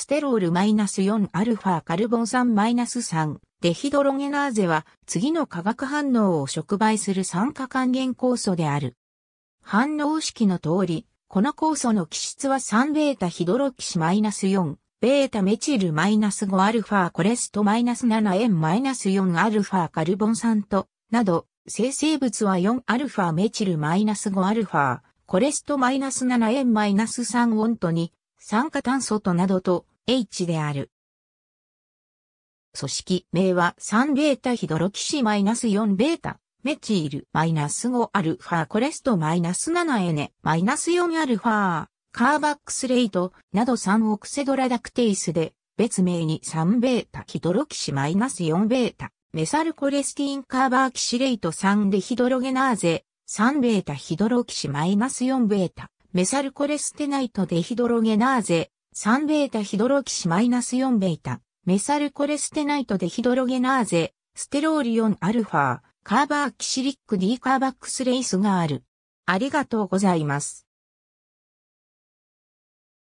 ステロール -4 アルファカルボン酸 -3 デヒドロゲナーゼは次の化学反応を触媒する酸化還元酵素である。反応式の通り、この酵素の基質は 3β ヒドロキシ -4 ベータメチル -5 アルファコレスト -7 円 -4 アルファカルボン酸と、など、生成物は4アルファメチル -5 アルファコレスト -7 円 -3 オントに、酸化炭素となどと H である。組織名は3ベータヒドロキシマイナス4ベータ、メチールマイナス5アルファコレストマイナス7エネマイナス4アルファカーバックスレイトなど3オクセドラダクテイスで別名に3ベータヒドロキシマイナス4ベータメサルコレスティンカーバーキシレイト3デヒドロゲナーゼ3ベータヒドロキシマイナス4ベータメサルコレステナイトデヒドロゲナーゼ3ベータヒドロキシマイナス4ベータ、メサルコレステナイトデヒドロゲナーゼ、ステロール4アルファ、カーバーキシリック D カーバックスレイスがある。ありがとうございます。